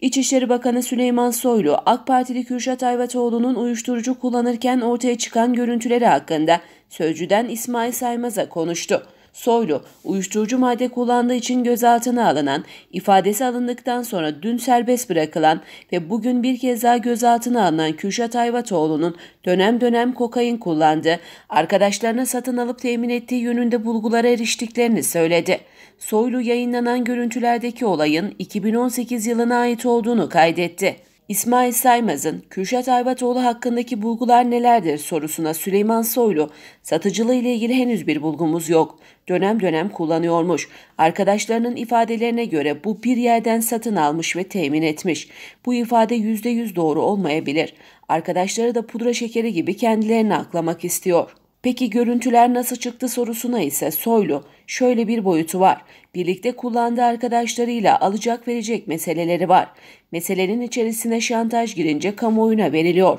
İçişleri Bakanı Süleyman Soylu, AK Partili Kürşat Ayvatoğlu'nun uyuşturucu kullanırken ortaya çıkan görüntüleri hakkında Sözcü'den İsmail Saymaz'a konuştu. Soylu, uyuşturucu madde kullandığı için gözaltına alınan, ifadesi alındıktan sonra dün serbest bırakılan ve bugün bir kez daha gözaltına alınan Kürşat Ayvatoğlu'nun dönem dönem kokain kullandığı, arkadaşlarına satın alıp temin ettiği yönünde bulgulara eriştiklerini söyledi. Soylu yayınlanan görüntülerdeki olayın 2018 yılına ait olduğunu kaydetti. İsmail Saymaz'ın Kürşat Ayvatoğlu hakkındaki bulgular nelerdir sorusuna Süleyman Soylu, satıcılığı ile ilgili henüz bir bulgumuz yok. Dönem dönem kullanıyormuş. Arkadaşlarının ifadelerine göre bu bir yerden satın almış ve temin etmiş. Bu ifade %100 doğru olmayabilir. Arkadaşları da pudra şekeri gibi kendilerini aklamak istiyor. Peki görüntüler nasıl çıktı sorusuna ise Soylu şöyle bir boyutu var. Birlikte kullandığı arkadaşlarıyla alacak verecek meseleleri var. Meselenin içerisine şantaj girince kamuoyuna veriliyor.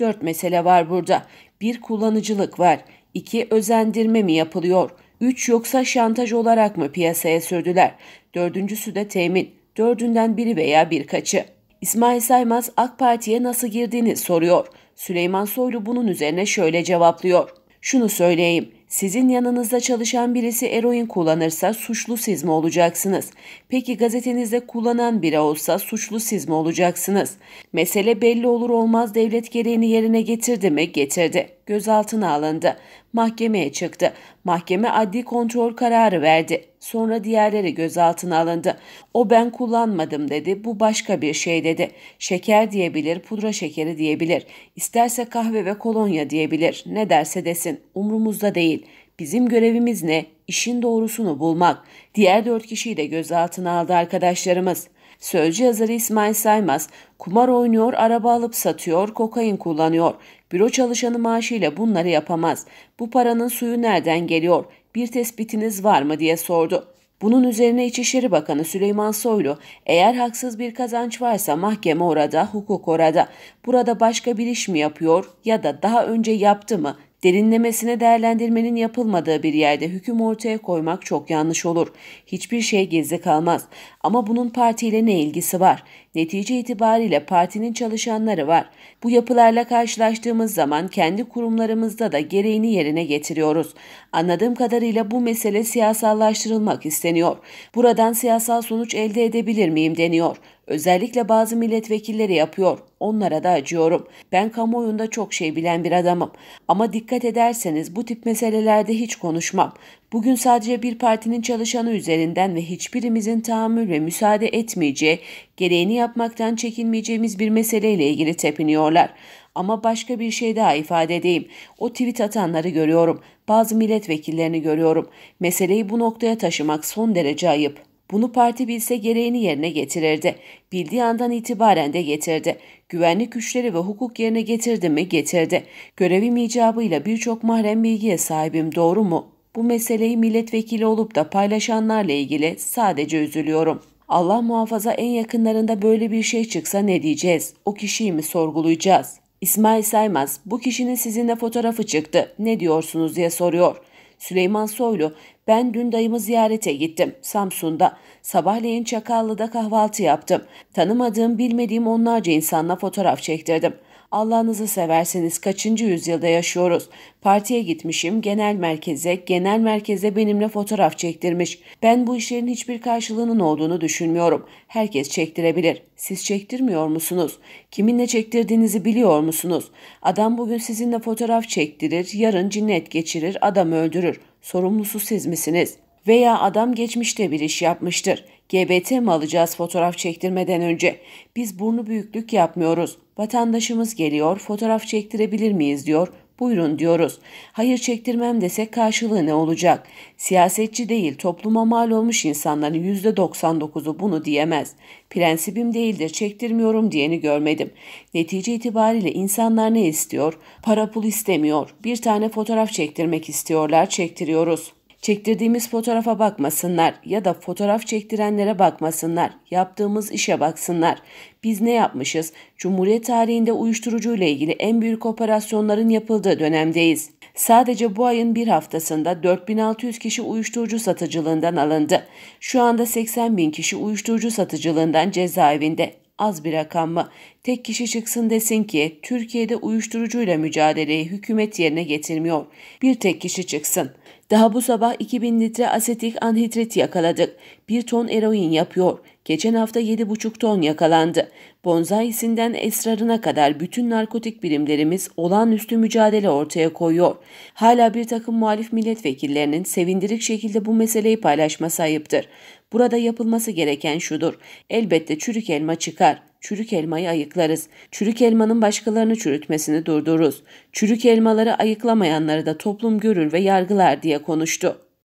Dört mesele var burada. Bir kullanıcılık var. İki özendirme mi yapılıyor? Üç yoksa şantaj olarak mı piyasaya sürdüler? Dördüncüsü de temin. Dördünden biri veya birkaçı. İsmail Saymaz AK Parti'ye nasıl girdiğini soruyor. Süleyman Soylu bunun üzerine şöyle cevaplıyor. Şunu söyleyeyim, sizin yanınızda çalışan birisi eroin kullanırsa suçlu siz mi olacaksınız? Peki gazetenizde kullanan biri olsa suçlu siz mi olacaksınız? Mesele belli olur olmaz devlet gereğini yerine getirdi mi? Getirdi gözaltına alındı. Mahkemeye çıktı. Mahkeme adli kontrol kararı verdi. Sonra diğerleri gözaltına alındı. O ben kullanmadım dedi, bu başka bir şey dedi. Şeker diyebilir, pudra şekeri diyebilir. İsterse kahve ve kolonya diyebilir. Ne derse desin, umrumuzda değil. Bizim görevimiz ne? İşin doğrusunu bulmak. Diğer dört kişiyi de gözaltına aldı arkadaşlarımız. Sözcü yazarı İsmail Saymaz, kumar oynuyor, araba alıp satıyor, kokain kullanıyor. Büro çalışanı maaşıyla bunları yapamaz. Bu paranın suyu nereden geliyor? Bir tespitiniz var mı diye sordu. Bunun üzerine İçişleri Bakanı Süleyman Soylu, eğer haksız bir kazanç varsa mahkeme orada, hukuk orada. Burada başka bir iş mi yapıyor ya da daha önce yaptı mı? Derinlemesine değerlendirmenin yapılmadığı bir yerde hüküm ortaya koymak çok yanlış olur. Hiçbir şey gizli kalmaz. Ama bunun partiyle ne ilgisi var? Netice itibariyle partinin çalışanları var. Bu yapılarla karşılaştığımız zaman kendi kurumlarımızda da gereğini yerine getiriyoruz. Anladığım kadarıyla bu mesele siyasallaştırılmak isteniyor. Buradan siyasal sonuç elde edebilir miyim deniyor. Özellikle bazı milletvekilleri yapıyor. Onlara da acıyorum. Ben kamuoyunda çok şey bilen bir adamım. Ama dikkat ederseniz bu tip meselelerde hiç konuşmam. Bugün sadece bir partinin çalışanı üzerinden ve hiçbirimizin tahammül ve müsaade etmeyeceği, gereğini yapmaktan çekinmeyeceğimiz bir meseleyle ilgili tepiniyorlar. Ama başka bir şey daha ifade edeyim. O tweet atanları görüyorum. Bazı milletvekillerini görüyorum. Meseleyi bu noktaya taşımak son derece ayıp. Bunu parti bilse gereğini yerine getirirdi. Bildiği andan itibaren de getirdi. Güvenlik güçleri ve hukuk yerine getirdi mi getirdi. Görevim icabıyla birçok mahrem bilgiye sahibim doğru mu? Bu meseleyi milletvekili olup da paylaşanlarla ilgili sadece üzülüyorum. Allah muhafaza en yakınlarında böyle bir şey çıksa ne diyeceğiz? O kişiyi mi sorgulayacağız? İsmail Saymaz, bu kişinin sizinle fotoğrafı çıktı. Ne diyorsunuz diye soruyor. Süleyman Soylu ben dün dayımı ziyarete gittim Samsun'da. Sabahleyin Çakallı'da kahvaltı yaptım. Tanımadığım bilmediğim onlarca insanla fotoğraf çektirdim. Allah'ınızı severseniz kaçıncı yüzyılda yaşıyoruz? Partiye gitmişim, genel merkeze, genel merkeze benimle fotoğraf çektirmiş. Ben bu işlerin hiçbir karşılığının olduğunu düşünmüyorum. Herkes çektirebilir. Siz çektirmiyor musunuz? Kiminle çektirdiğinizi biliyor musunuz? Adam bugün sizinle fotoğraf çektirir, yarın cinnet geçirir, adam öldürür. Sorumlusu siz misiniz? veya adam geçmişte bir iş yapmıştır. GBT mi alacağız fotoğraf çektirmeden önce? Biz burnu büyüklük yapmıyoruz. Vatandaşımız geliyor, fotoğraf çektirebilir miyiz diyor. Buyurun diyoruz. Hayır çektirmem dese karşılığı ne olacak? Siyasetçi değil, topluma mal olmuş insanların %99'u bunu diyemez. Prensibim değildir, çektirmiyorum diyeni görmedim. Netice itibariyle insanlar ne istiyor? Para pul istemiyor. Bir tane fotoğraf çektirmek istiyorlar, çektiriyoruz. Çektirdiğimiz fotoğrafa bakmasınlar ya da fotoğraf çektirenlere bakmasınlar. Yaptığımız işe baksınlar. Biz ne yapmışız? Cumhuriyet tarihinde uyuşturucuyla ilgili en büyük operasyonların yapıldığı dönemdeyiz. Sadece bu ayın bir haftasında 4600 kişi uyuşturucu satıcılığından alındı. Şu anda 80 bin kişi uyuşturucu satıcılığından cezaevinde az bir rakam mı? Tek kişi çıksın desin ki Türkiye'de uyuşturucuyla mücadeleyi hükümet yerine getirmiyor. Bir tek kişi çıksın. Daha bu sabah 2000 litre asetik anhidrit yakaladık. Bir ton eroin yapıyor. Geçen hafta 7,5 ton yakalandı. Bonzaisinden esrarına kadar bütün narkotik birimlerimiz olağanüstü mücadele ortaya koyuyor. Hala bir takım muhalif milletvekillerinin sevindirik şekilde bu meseleyi paylaşması ayıptır. Burada yapılması gereken şudur. Elbette çürük elma çıkar. Çürük elmayı ayıklarız. Çürük elmanın başkalarını çürütmesini durdururuz. Çürük elmaları ayıklamayanları da toplum görür ve yargılar diye konuştu.